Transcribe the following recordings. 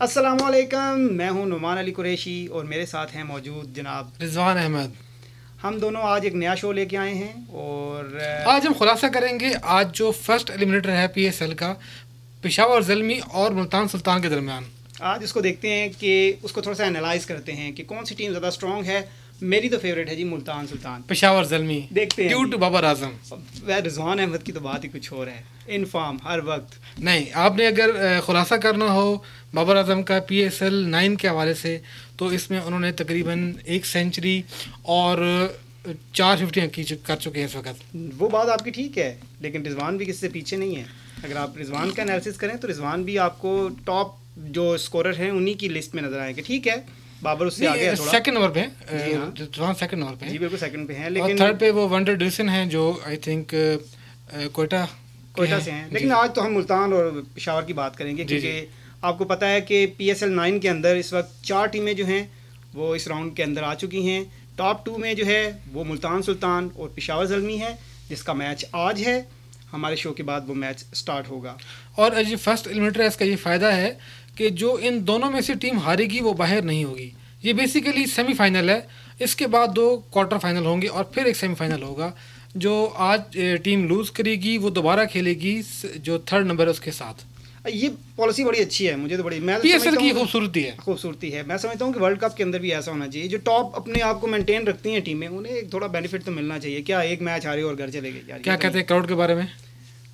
असलम मैं हूं नुमान अली कुरैशी और मेरे साथ हैं मौजूद जनाब रिजवान अहमद हम दोनों आज एक नया शो लेके आए हैं और आज हम खुलासा करेंगे आज जो फर्स्ट एलिमिनेटर है पी एस एल का पिशावर जलमी और मुल्तान सुल्तान के दरमियान आज इसको देखते हैं कि उसको थोड़ा सा एनालाइज करते हैं कि कौन सी टीम ज़्यादा स्ट्रॉन्ग है मेरी तो फेवरेट है जी मुल्तान सुल्तान पेशावर जलमी देखते हैं ड्यू टू बाबर आजम रिजवान अहमद की तो बात ही कुछ और है इन फॉर्म हर वक्त नहीं आपने अगर खुलासा करना हो बाबर आजम का पी एस एल नाइन के हवाले से तो इसमें उन्होंने तकरीबन एक सेंचुरी और चार फिफ्टियाँ की कर चुके हैं इस वक्त वो बात आपकी ठीक है लेकिन रिजवान भी किससे पीछे नहीं है अगर आप रिजवान का एनालिसिस करें तो रिजवान भी आपको टॉप जो स्कोरर हैं उन्हीं की लिस्ट में नज़र आएंगे ठीक है बाबर उससे आगे है थोड़ा सेकंड नंबर पे हैं चौहान सेकंड नंबर पे हैं जी बिल्कुल सेकंड पे हैं लेकिन थर्ड पे वो वंडर डिल्सन हैं जो आई थिंक कोयटा कोयटा से हैं लेकिन आज तो हम मुल्तान और पिशावर की बात करेंगे क्योंकि आपको पता है कि पी एस के अंदर इस वक्त चार टीमें जो हैं वो इस राउंड के अंदर आ चुकी हैं टॉप टू में जो है वो मुल्तान सुल्तान और पिशावर जलमी है जिसका मैच आज है हमारे शो के बाद वो मैच स्टार्ट होगा और जी फर्स्ट एलिमिनेटर इसका ये फ़ायदा है कि जो इन दोनों में से टीम हारेगी वो बाहर नहीं होगी ये बेसिकली सेमीफाइनल है इसके बाद दो क्वार्टर फाइनल होंगे और फिर एक सेमीफाइनल होगा जो आज टीम लूज़ करेगी वो दोबारा खेलेगी जो थर्ड नंबर है उसके साथ ये पॉलिसी बड़ी अच्छी है मुझे तो बड़ी मैं पीएसएल तो की खूबसूरती है खूबसूरती है मैं समझता हूँ कि वर्ल्ड कप के अंदर भी ऐसा होना चाहिए जो टॉप अपने आप को मेंटेन रखती हैं टीमें उन्हें एक थोड़ा बेनिफिट तो मिलना चाहिए क्या एक मैच हारे और घर चले गए क्या तो कहते हैं क्राउड के बारे में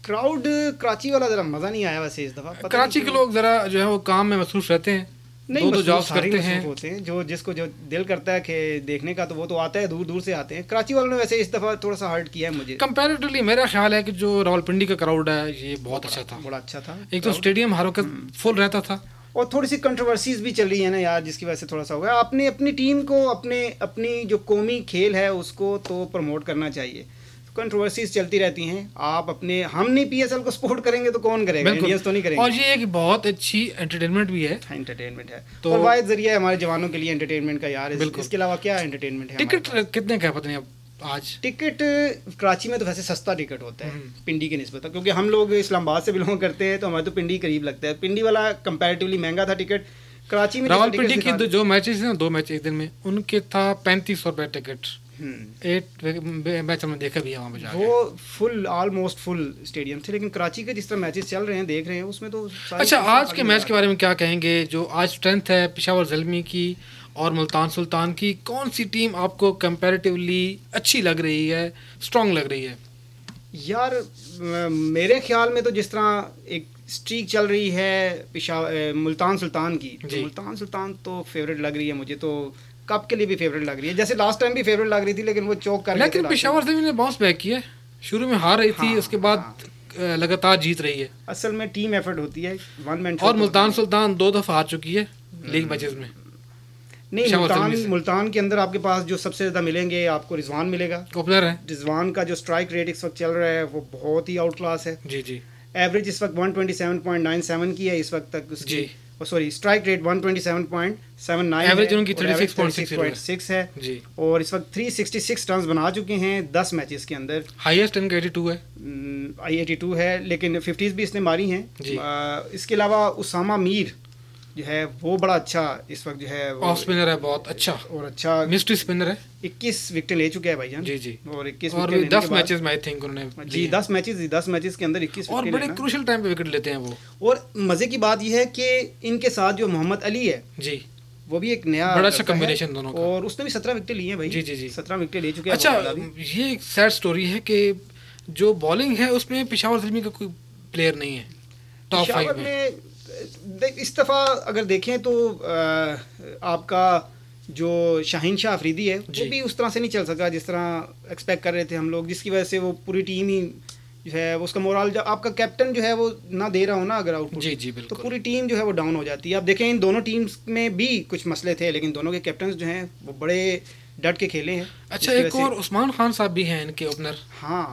क्राउड कराची वाला ज़रा मज़ा नहीं आया वैसे इस दफ़ा कराची के लोग ज़रा जो है वो काम में मसरूफ रहते हैं नहीं तो जॉब्स करते हैं होते हैं जो जिसको जो दिल करता है कि देखने का तो वो तो आता है दूर दूर से आते हैं कराची वालों ने वैसे इस दफ़ा थोड़ा सा हर्ट किया है मुझे कंपेरेटिवली मेरा ख्याल है कि जो रावलपिंडी का क्राउड है ये बहुत अच्छा था बड़ा अच्छा था एक तो स्टेडियम हर वक्त फुल हम्म। रहता था और थोड़ी सी कंट्रोवर्सीज भी चल रही है ना यार जिसकी वजह से थोड़ा सा हो गया आपने अपनी टीम को अपने अपनी जो कौमी खेल है उसको तो प्रमोट करना चाहिए कंट्रोवर्सीज चलती रहती हैं आप अपने हम नहीं पी को सपोर्ट करेंगे तो कौन करेगा इंडियंस तो नहीं करेंगे और ये एक बहुत अच्छी एंटरटेनमेंट भी है एंटरटेनमेंट है तो और वायद जरिया है हमारे जवानों के लिए एंटरटेनमेंट का यार इसके अलावा क्या एंटरटेनमेंट है टिकट कितने का पता नहीं अब आज टिकट कराची में तो वैसे सस्ता टिकट होता है हम्म। पिंडी के नस्बत क्योंकि हम लोग इस्लामाबाद से बिलोंग करते हैं तो हमारे तो पिंडी करीब लगता है पिंडी वाला कंपेरेटिवली महंगा था टिकट कराची में रावलपिंडी की जो मैचेस हैं दो मैच एक दिन में उनके था पैंतीस सौ रुपये टिकट हम्म। एट मैच हमने देखा भी है वहाँ पर वो फुल ऑलमोस्ट फुल स्टेडियम थे लेकिन कराची के जिस तरह मैचेस चल रहे हैं देख रहे हैं उसमें तो अच्छा आज के मैच के बारे में क्या कहेंगे जो आज स्ट्रेंथ है पिशावर जलमी की और मुल्तान सुल्तान की कौन सी टीम आपको कंपेरेटिवली अच्छी लग रही है स्ट्रॉन्ग लग रही है यार मेरे ख्याल में तो जिस तरह एक स्ट्रीक चल रही है पिशा मुल्तान सुल्तान की तो मुल्तान सुल्तान तो फेवरेट लग रही है मुझे तो कप के लिए भी फेवरेट लग रही है जैसे लास्ट टाइम भी फेवरेट लग रही थी लेकिन वो चौक कर लेकिन पेशावर से भी बाउंस बैक किया शुरू में हार रही थी हाँ, उसके बाद हाँ। लगातार जीत रही है असल में टीम एफर्ट होती है वन मैन और मुल्तान सुल्तान दो दफा हार चुकी है लीग हम्म। मैचेस में नहीं मुल्तान मुल्तान के अंदर आपके पास जो सबसे ज़्यादा मिलेंगे आपको रिजवान मिलेगा ओपनर है रिजवान का जो स्ट्राइक रेट इस वक्त चल रहा है वो बहुत ही आउट क्लास है जी जी एवरेज इस वक्त 127.97 की है इस वक्त तक उसकी जी Oh, और सॉरी स्ट्राइक रेट 127.79 एवरेज उनकी 36.6 है जी और इस वक्त 366 रन बना चुके हैं 10 मैचेस के अंदर हाईएस्ट इनका 82 है आई hmm, 82 है लेकिन 50s भी इसने मारी हैं जी इसके अलावा उसामा मीर जो है वो बड़ा अच्छा इस वक्त जो है ऑफ स्पिनर है बहुत अच्छा और अच्छा मिस्ट्री स्पिनर है इक्कीस विकेट ले चुके हैं भाईजान जी जी और इक्कीस और दस मैचेस आई थिंक उन्होंने हाँ जी दस मैचेस दस मैचेस के अंदर इक्कीस और बड़े क्रूशल टाइम पे विकेट लेते हैं वो और मजे की बात यह है कि इनके साथ जो मोहम्मद अली है जी वो भी एक नया बड़ा अच्छा कॉम्बिनेशन दोनों का और उसने भी सत्रह विकेट लिए हैं भाई जी जी जी सत्रह विकेट ले चुके हैं अच्छा ये एक सैड स्टोरी है कि जो बॉलिंग है उसमें पिशावर सलमी का कोई प्लेयर नहीं है टॉप फाइव में इस दफ़ा अगर देखें तो आपका जो शाहिन शाह अफरीदी है वो भी उस तरह से नहीं चल सका जिस तरह एक्सपेक्ट कर रहे थे हम लोग जिसकी वजह से वो पूरी टीम ही जो है उसका मोरल जब आपका कैप्टन जो है वो ना दे रहा हो ना अगर आउट जी जी बिल्कुल तो पूरी टीम जो है वो डाउन हो जाती है आप देखें इन दोनों टीम्स में भी कुछ मसले थे लेकिन दोनों के कैप्टन जो हैं वो बड़े डट के खेले हैं अच्छा एक और उस्मान खान साहब भी हैं इनके ओपनर हाँ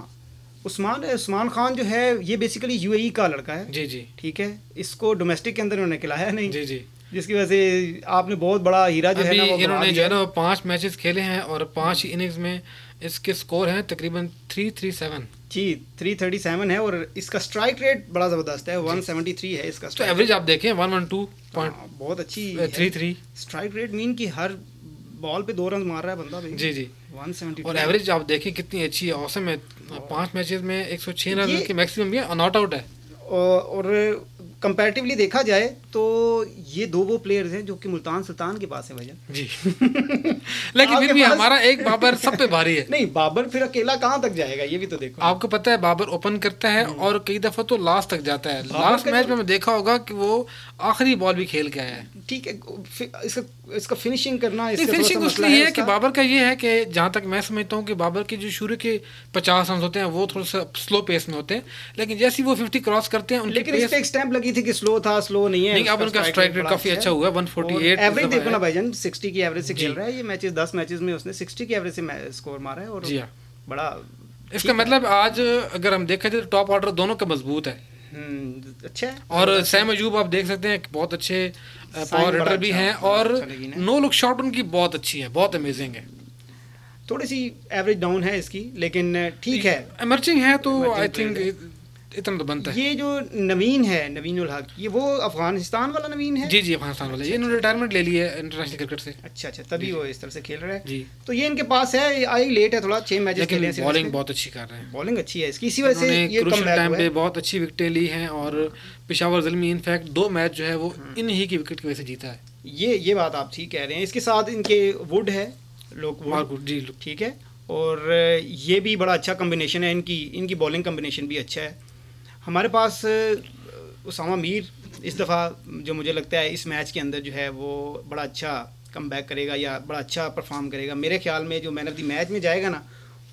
उस्मान उस्मान खान जो है ये बेसिकली यूएई e का लड़का है जी जी ठीक है इसको डोमेस्टिक के अंदर उन्होंने खिलाया नहीं जी जी जिसकी वजह से आपने बहुत बड़ा हीरा जो है ना इन्होंने जो है ना पांच मैचेस खेले हैं और पांच इनिंग्स में इसके स्कोर हैं तकरीबन थ्री थ्री सेवन जी थ्री थर्टी सेवन है और इसका स्ट्राइक रेट बड़ा ज़बरदस्त है वन सेवेंटी थ्री है इसका तो एवरेज आप देखें वन वन टू पॉइंट बहुत अच्छी three three strike rate mean की हर बॉल पे दो रन मार रहा है बंदा जी जी 170 और एवरेज आप देखिए कितनी अच्छी है औसम है पांच मैचेस में 106 रन की मैक्सिमम भी है नॉट आउट है और कंपैरेटिवली देखा जाए तो ये दो वो प्लेयर्स हैं जो कि मुल्तान सुल्तान के पास है भैया जी लेकिन फिर भी हमारा एक बाबर सब पे भारी है नहीं बाबर फिर अकेला कहाँ तक जाएगा ये भी तो देखो आपको पता है बाबर ओपन करता है और कई दफा तो लास्ट तक जाता है लास्ट मैच तो- में देखा होगा कि वो आखिरी बॉल भी खेल के आया है ठीक है इसका इसका फिनिशिंग करना फिनिशिंग मतलब उसलिए है कि बाबर का ये है कि जहाँ तक मैं समझता हूँ कि बाबर के जो शुरू के पचास रन होते हैं वो थोड़ा सा स्लो पेस में होते हैं लेकिन जैसे ही वो फिफ्टी क्रॉस करते हैं लेकिन इस स्टैंप लगी थी कि स्लो था स्लो नहीं है बॉलिंग अब उनका स्ट्राइक रेट काफी अच्छा हुआ 148 एवरेज देखो ना भाईजान 60 की एवरेज से खेल रहा है ये मैचेस 10 मैचेस में उसने 60 की एवरेज से स्कोर मारा है और जी बड़ा इसका मतलब आज अगर हम देखा जाए तो टॉप ऑर्डर दोनों का मजबूत हम्म, अच्छा है अच्छा और सैम अयूब आप देख सकते हैं बहुत अच्छे पावर हिटर भी अच्छा हैं और नो लुक शॉट उनकी बहुत अच्छी है बहुत अमेजिंग है थोड़ी सी एवरेज डाउन है इसकी लेकिन ठीक है एमर्जिंग है तो आई थिंक इतना तो बनता है ये जो नवीन है नवीन उल हक ये वो अफगानिस्तान वाला नवीन है जी जी अफगानिस्तान वाला ये इन्होंने रिटायरमेंट ले लिया है इंटरनेशनल क्रिकेट से अच्छा अच्छा तभी वो इस तरह से खेल रहे हैं जी तो ये इनके पास है आई लेट है थोड़ा छह मैच खेले बॉलिंग बहुत अच्छी कर रहे हैं बॉलिंग अच्छी है इसकी इसी वजह से ये टाइम पे बहुत अच्छी विकटें ली हैं और पिशावर जिल में इनफैक्ट दो मैच जो है वो हाँ। इन ही की विकेट की वजह से जीता है ये ये बात आप ठीक कह रहे हैं इसके साथ इनके वुड है लोग जी ठीक है और ये भी बड़ा अच्छा कम्बिनेशन है इनकी इनकी बॉलिंग कम्बिनेशन भी अच्छा है हमारे पास उसामा मीर इस दफ़ा जो मुझे लगता है इस मैच के अंदर जो है वो बड़ा अच्छा कम बैक करेगा या बड़ा अच्छा परफॉर्म करेगा मेरे ख्याल में जो मैन ऑफ द मैच में जाएगा ना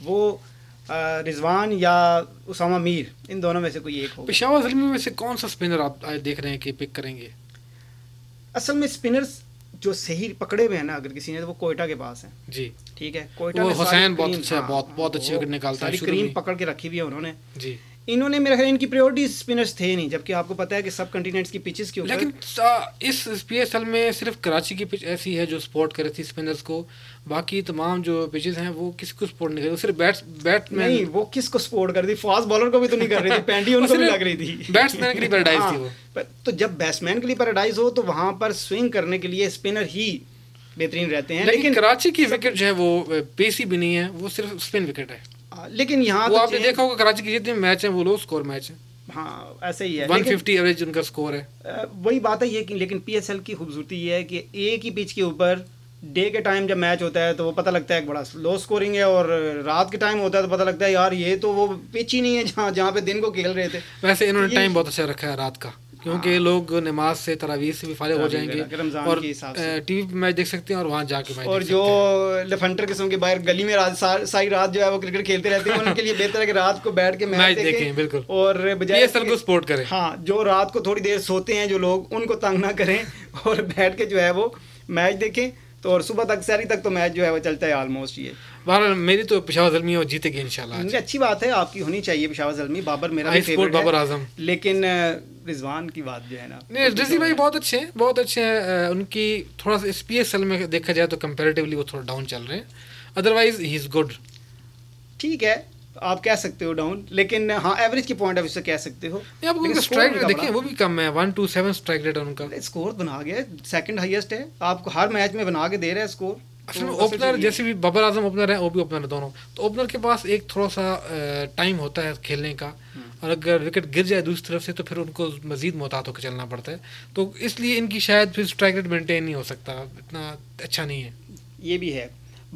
वो रिजवान या उसामा मीर इन दोनों में से कोई एक पेशावर जलमी में से कौन सा स्पिनर आप देख रहे हैं कि पिक करेंगे असल में स्पिनर्स जो सही पकड़े हुए हैं ना अगर किसी ने तो वो कोयटा के पास है जी ठीक है कोयटा हुसैन बहुत अच्छा हाँ, बहुत बहुत अच्छी विकेट निकालता है करीम पकड़ के रखी हुई है उन्होंने जी इन्होंने मेरा ख्याल इनकी प्रायोरिटी स्पिनर्स थे नहीं जबकि आपको पता है कि सब कंटिनेंट्स की पिचेस क्यों लेकिन इस पीएसएल में सिर्फ कराची की पिच ऐसी है जो सपोर्ट करे थी स्पिनर्स को बाकी तमाम जो पिचेस हैं वो किसी को सपोर्ट नहीं कर सिर्फ बैट्स बैट्समैन नहीं वो किसको सपोर्ट कर रही फास्ट बॉलर को भी तो नहीं कर रही थी पैंटी उनको भी लग रही थी बैट्समैन के लिए पैराडाइज थी हाँ, वो तो जब बैट्समैन के लिए पैराडाइज हो तो वहां पर स्विंग करने के लिए स्पिनर ही बेहतरीन रहते हैं लेकिन कराची की विकेट जो है वो पेसी भी नहीं है वो सिर्फ स्पिन विकेट है हाँ, लेकिन यहाँ तो आपने देखा होगा कराची की जितने मैच है वो लो स्कोर मैच है हाँ ऐसे ही है 150 एवरेज उनका स्कोर है वही बात है ये कि लेकिन पीएसएल की खूबसूरती ये है कि एक ही पिच के ऊपर डे के टाइम जब मैच होता है तो वो पता लगता है एक बड़ा लो स्कोरिंग है और रात के टाइम होता है तो पता लगता है यार ये तो वो पिच ही नहीं है जहाँ जहाँ पे दिन को खेल रहे थे वैसे इन्होंने टाइम बहुत अच्छा रखा है रात का क्योंकि हाँ। लोग नमाज से तरावीज से भी फारे हो जाएंगे और टीवी पे मैच देख सकते हैं और वहाँ जाके मैच और जो लेफंटर किस्म के बाहर गली में रात सारी रात जो है वो क्रिकेट खेलते रहते हैं उनके लिए बेहतर है कि रात को बैठ के मैच देखें बिल्कुल और बजाय सपोर्ट करें हाँ जो रात को थोड़ी देर सोते हैं जो लोग उनको तंग ना करें और बैठ के जो है वो मैच देखें तो और सुबह तक सारी तक तो मैच जो है वो चलता है ऑलमोस्ट ये बहरहाल मेरी तो पेशावर जलमी और जीतेगी इन अच्छी बात है आपकी होनी चाहिए पेशावर जलमी बाबर मेरा बाबर आजम लेकिन रिजवान की बात जो है ना नहीं रिजी भाई बहुत अच्छे हैं बहुत अच्छे हैं उनकी थोड़ा सा पी एस एल में देखा जाए तो कंपेरेटिवली वो थोड़ा डाउन चल रहे हैं अदरवाइज ही इज़ गुड ठीक है आप कह सकते हो डाउन लेकिन हाँ एवरेज की पॉइंट ऑफ व्यू से कह सकते हो आप उनका स्ट्राइक रेट देखिए वो भी कम है one two seven strike rate उनका स्कोर बना गया सेकंड हाईएस्ट है आपको हर मैच में बना के दे रहा है स्कोर असल ओपनर जैसे भी बबर आजम ओपनर है वो भी ओपनर है दोनों तो ओपनर के पास एक थोड़ा सा टाइम होता है खेलने का और अगर विकेट गिर जाए दूसरी तरफ से तो फिर उनको मज़ीद मोहतात होकर चलना पड़ता है तो इसलिए इनकी शायद फिर स्ट्राइक रेट मेनटेन नहीं हो सकता इतना अच्छा नहीं है ये भी है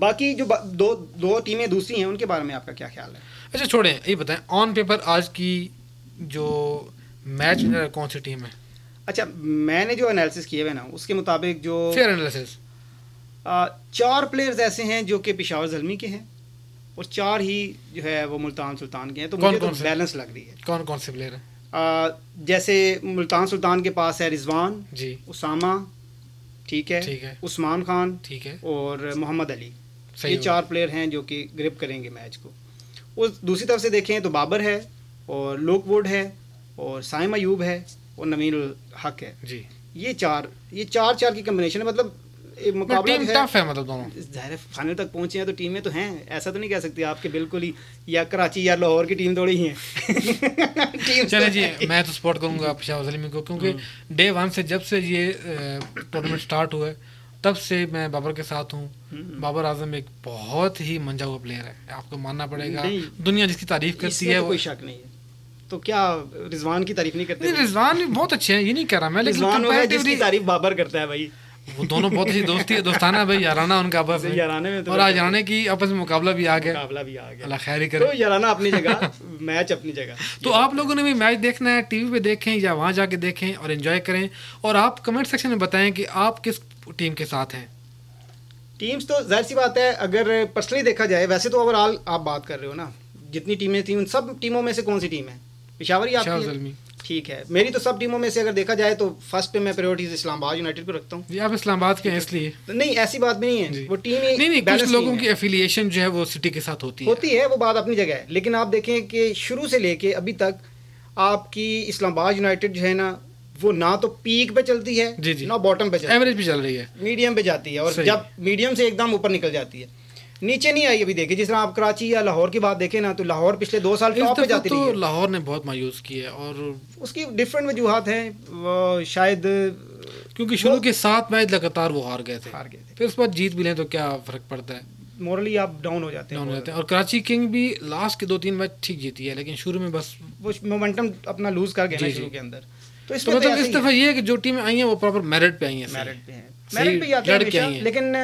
बाकी जो बा, दो दो टीमें दूसरी हैं उनके बारे में आपका क्या ख्याल है अच्छा छोड़ें ये बताएं ऑन पेपर आज की जो मैच विनर कौन सी टीम है अच्छा मैंने जो एनालिसिस किए हुए ना उसके मुताबिक जो फेयर एनालिसिस चार प्लेयर्स ऐसे हैं जो कि पिशावर जलमी के हैं और चार ही जो है वो मुल्तान सुल्तान के हैं तो मुझे तो कौन तो बैलेंस लग रही है कौन कौन से प्लेयर हैं जैसे मुल्तान सुल्तान के पास है रिजवान जी उसामा ठीक है ठीक है उस्मान खान ठीक है और मोहम्मद अली ये चार प्लेयर हैं जो कि ग्रिप करेंगे मैच को और दूसरी तरफ से देखें तो बाबर है और लोकवुड है और साइम अयूब है और नवीन हक है जी ये चार ये चार चार की कम्बिनेशन है मतलब टीम टफ है मतलब दोनों फाइनल तक पहुंचे हैं तो टीमें तो हैं ऐसा तो नहीं कह सकती आपके बिल्कुल ही या कराची या लाहौर की टीम ही तो है चले जी मैं तो सपोर्ट करूंगा पेशावर सलीमी को क्योंकि डे हम्म। वन से जब से ये टूर्नामेंट स्टार्ट हुआ तब से मैं बाबर के साथ हूँ हम्म। बाबर आजम एक बहुत ही मंजा हुआ प्लेयर है आपको मानना पड़ेगा दुनिया जिसकी तारीफ करती है तो कोई शक नहीं है तो क्या रिजवान की तारीफ नहीं करते रिजवान भी बहुत अच्छे हैं ये नहीं कह रहा मैं लेकिन तारीफ बाबर करता है भाई वो दोनों बहुत अच्छी दोस्ती है दोस्ताना भाई याराना उनका आपस में याराने में तो और आज याराने की आपस में मुकाबला भी आ गया मुकाबला भी आ गया अल्लाह खैर करे तो याराना अपनी जगह मैच अपनी जगह तो आप लोगों ने भी मैच देखना है टीवी पे देखें या वहाँ जाके देखें और इन्जॉय करें और आप कमेंट सेक्शन में बताएं कि आप किस टीम के साथ हैं टीम्स तो जाहिर सी बात है अगर पर्सनली देखा जाए वैसे तो ओवरऑल आप बात कर रहे हो ना जितनी टीमें थी उन सब टीमों में से कौन सी टीम है पिशावर ही आपकी ठीक है मेरी तो सब टीमों में से अगर देखा जाए तो फर्स्ट पे मैं प्रायोरिटीज इस्लामाबाद यूनाइटेड को रखता हूँ आप इस्लामाबाद के हैं इसलिए नहीं ऐसी बात भी नहीं है वो टीम ही नहीं, नहीं, कुछ लोगों की एफिलिएशन जो है वो सिटी के साथ होती है होती है वो बात अपनी जगह है लेकिन आप देखें कि शुरू से लेके अभी तक आपकी इस्लामाबाद यूनाइटेड जो है ना वो ना तो पीक पे चलती है ना बॉटम पे चलती है एवरेज पे चल रही है मीडियम पे जाती है और जब मीडियम से एकदम ऊपर निकल जाती है नीचे नहीं आई अभी देखिए जिस तरह आप कराची या लाहौर की बात देखें ना तो लाहौर पिछले दो साल टॉप पे जाती तो लाहौर ने बहुत मायूस की है और उसकी डिफरेंट वजूहत हैं शायद क्योंकि शुरू के सात मैच लगातार वो हार गए थे हार गए थे फिर उस बाद जीत भी लें तो क्या फ़र्क पड़ता है मोरली आप डाउन हो जाते हैं डाउन हो जाते हैं और कराची किंग भी लास्ट के दो तीन मैच ठीक जीती है लेकिन शुरू में बस वो मोमेंटम अपना लूज कर गया शुरू के अंदर तो इस तो, तो मतलब इस दफ़ा ये है कि जो टीमें आई हैं वो प्रॉपर मेरिट पे आई हैं मेरिट पे हैं मेरिट पे आती हैं लेकिन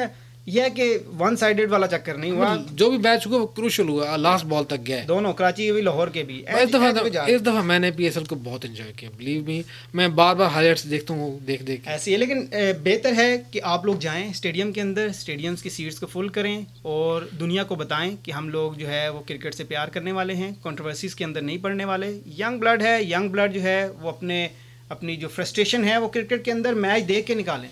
यह है कि वन साइडेड वाला चक्कर नहीं हुआ हाँ जो भी मैच हुआ वो क्रूशल हुआ लास्ट बॉल तक गया दोनों कराची के भी लाहौर के भी इस दफ़ा तो- इस दफ़ा मैंने पी को बहुत इंजॉय किया बिलीव मी मैं बार बार हाईलाइट्स देखता हूँ देख देख ऐसी है लेकिन बेहतर है कि आप लोग जाए स्टेडियम के अंदर स्टेडियम्स की सीट्स को फुल करें और दुनिया को बताएं कि हम लोग जो है वो क्रिकेट से प्यार करने वाले हैं कॉन्ट्रोवर्सीज के अंदर नहीं पड़ने वाले यंग ब्लड है यंग ब्लड जो है वो अपने अपनी जो फ्रस्ट्रेशन है वो क्रिकेट के अंदर मैच देख के निकालें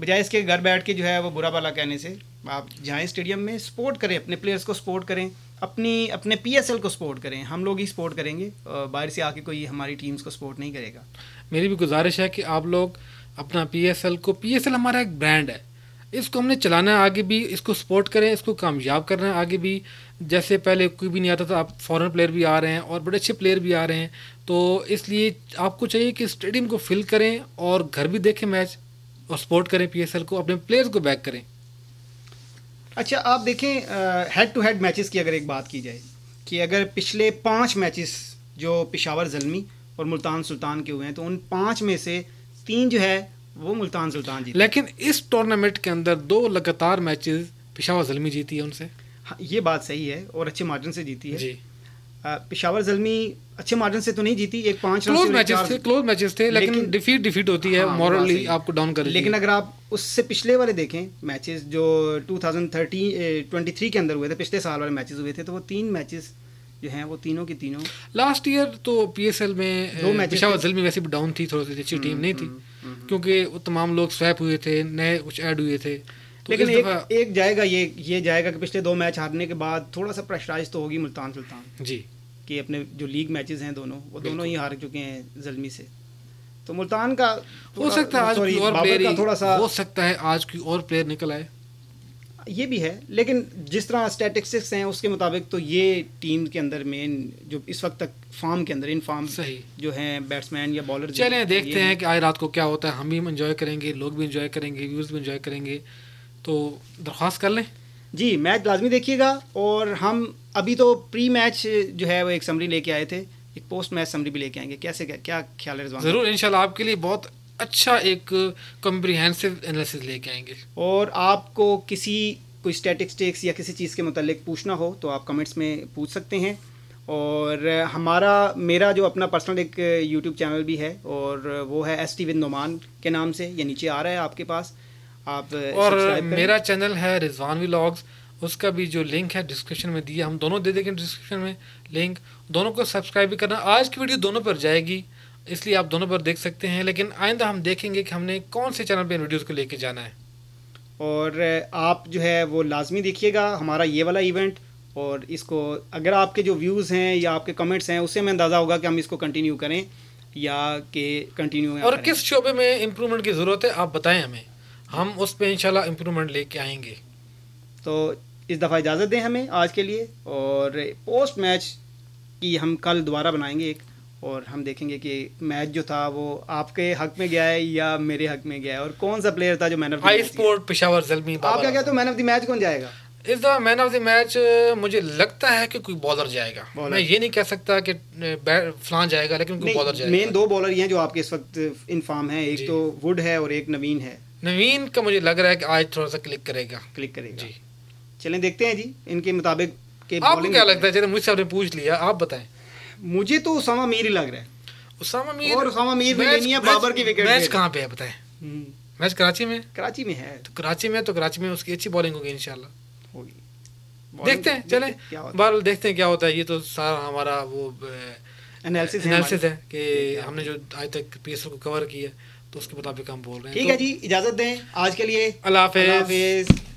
बजाय इसके घर बैठ के जो है वो बुरा भला कहने से आप जाएँ स्टेडियम में सपोर्ट करें अपने प्लेयर्स को सपोर्ट करें अपनी अपने पीएसएल को सपोर्ट करें हम लोग ही सपोर्ट करेंगे बाहर से आके कोई हमारी टीम्स को सपोर्ट नहीं करेगा मेरी भी गुजारिश है कि आप लोग अपना पीएसएल को पीएसएल हमारा एक ब्रांड है इसको हमने चलाना है आगे भी इसको सपोर्ट करें इसको कामयाब करना है आगे भी जैसे पहले कोई भी नहीं आता था आप फॉरेन प्लेयर भी आ रहे हैं और बड़े अच्छे प्लेयर भी आ रहे हैं तो इसलिए आपको चाहिए कि स्टेडियम को फिल करें और घर भी देखें मैच और सपोर्ट करें पीएसएल को अपने प्लेयर्स को बैक करें अच्छा आप देखें हेड टू हेड मैचेस की अगर एक बात की जाए कि अगर पिछले पाँच मैचेस जो पिशावर जलमी और मुल्तान सुल्तान के हुए हैं तो उन पाँच में से तीन जो है वो मुल्तान सुल्तान जी लेकिन इस टूर्नामेंट के अंदर दो लगातार मैचेस पिशावर जलमी जीती है उनसे हाँ ये बात सही है और अच्छे मार्जिन से जीती है जी पिशावर जलमी अच्छे मार्जिन से तो नहीं जीती एक पांच क्लोज मैचेस थे क्लोज मैचेस थे लेकिन डिफीट डिफीट होती है मॉरली हाँ, आपको डाउन कर लेकिन अगर आप उससे पिछले वाले देखें मैचेस जो 2013 23 के अंदर हुए थे पिछले साल वाले मैचेस हुए थे तो वो तीन मैचेस जो हैं वो तीनों के तीनों लास्ट ईयर तो पीएसएल में दो मैच पिशावर जलमी वैसे भी डाउन थी थोड़ी सी अच्छी टीम हम्म, नहीं थी हम्म, हम्म। क्योंकि वो तमाम लोग स्वैप हुए थे नए कुछ ऐड हुए थे तो लेकिन एक एक जाएगा ये ये जाएगा कि पिछले दो मैच हारने के बाद थोड़ा सा प्रेशराइज तो होगी मुल्तान सुल्तान जी कि अपने जो लीग मैचेस हैं दोनों वो दोनों ही हार चुके हैं जलमी से तो मुल्तान का हो सकता है आज की और प्लेयर थोड़ा सा हो सकता है आज की और प्लेयर निकल आए ये भी है लेकिन जिस तरह स्टैटिस्टिक्स हैं उसके मुताबिक तो ये टीम के अंदर मेन जो इस वक्त तक फॉर्म के अंदर इन फॉर्म सही जो है बैट्समैन या बॉलर चले देखते हैं कि आज रात को क्या होता है हम भी इंजॉय करेंगे लोग भी इंजॉय करेंगे व्यूज़ भी इंजॉय करेंगे तो दरख्वास्त कर लें जी मैच लाजमी देखिएगा और हम अभी तो प्री मैच जो है वो एक समरी लेके आए थे एक पोस्ट मैच समरी भी लेके आएंगे कैसे क्या क्या ख्याल है ज़रूर इनशाला आपके लिए बहुत अच्छा एक कम्प्रीहेंसिव एनालिसिस लेके आएंगे और आपको किसी कोई स्टैटिस्टिक्स या किसी चीज़ के मतलब पूछना हो तो आप कमेंट्स में पूछ सकते हैं और हमारा मेरा जो अपना पर्सनल एक यूट्यूब चैनल भी है और वो है एस टी विद के नाम से ये नीचे आ रहा है आपके पास आप और मेरा चैनल है रिजवान वी लॉग्स उसका भी जो लिंक है डिस्क्रिप्शन में दिया हम दोनों दे देंगे डिस्क्रिप्शन में लिंक दोनों को सब्सक्राइब भी करना आज की वीडियो दोनों पर जाएगी इसलिए आप दोनों पर देख सकते हैं लेकिन आइंदा हम देखेंगे कि हमने कौन से चैनल पर वीडियोज़ को लेके जाना है और आप जो है वो लाजमी देखिएगा हमारा ये वाला इवेंट और इसको अगर आपके जो व्यूज़ हैं या आपके कमेंट्स हैं उससे हमें अंदाज़ा होगा कि हम इसको कंटिन्यू करें या कि कंटिन्यू और किस शोबे में इम्प्रूवमेंट की ज़रूरत है आप बताएं हमें हम उस पर इंशाल्लाह इम्प्रूवमेंट लेके आएंगे तो इस दफ़ा इजाज़त दें हमें आज के लिए और पोस्ट मैच की हम कल दोबारा बनाएंगे एक और हम देखेंगे कि मैच जो था वो आपके हक में गया है या मेरे हक में गया है और कौन सा प्लेयर था जो man of high sport Peshawar Zalmi आप क्या कहते हो मैन ऑफ द मैच कौन जाएगा इस दफा मैन ऑफ द मैच मुझे लगता है कि कोई बॉलर जाएगा बॉलर। मैं ये नहीं कह सकता कि फ्लान जाएगा लेकिन कोई बॉलर जाएगा मेन दो बॉलर ही हैं जो आपके इस वक्त इन फॉर्म है एक तो वुड है और एक नवीन है नवीन का मुझे लग रहा है कि आज थोड़ा सा क्लिक करेगा क्लिक करेगा जी चलें देखते हैं जी इनके मुताबिक के आपको क्या लगता है चलिए मुझसे आपने पूछ लिया आप बताएं मुझे तो उसामा मीर ही लग रहा है उसामा मीर और उसामा मीर भी लेनी है बाबर की विकेट मैच कहाँ पे है बताएं हम्म। मैच कराची में कराची में है तो कराची में तो कराची में उसकी अच्छी बॉलिंग होगी इंशाल्लाह होगी देखते हैं चले बहरहाल देखते हैं क्या होता है ये तो सारा हमारा वो एनालिसिस है, है कि हमने जो आज तक पी को कवर किया तो उसके मुताबिक हम बोल रहे हैं ठीक तो है जी इजाज़त दें आज के लिए अल्लाह हाफिज़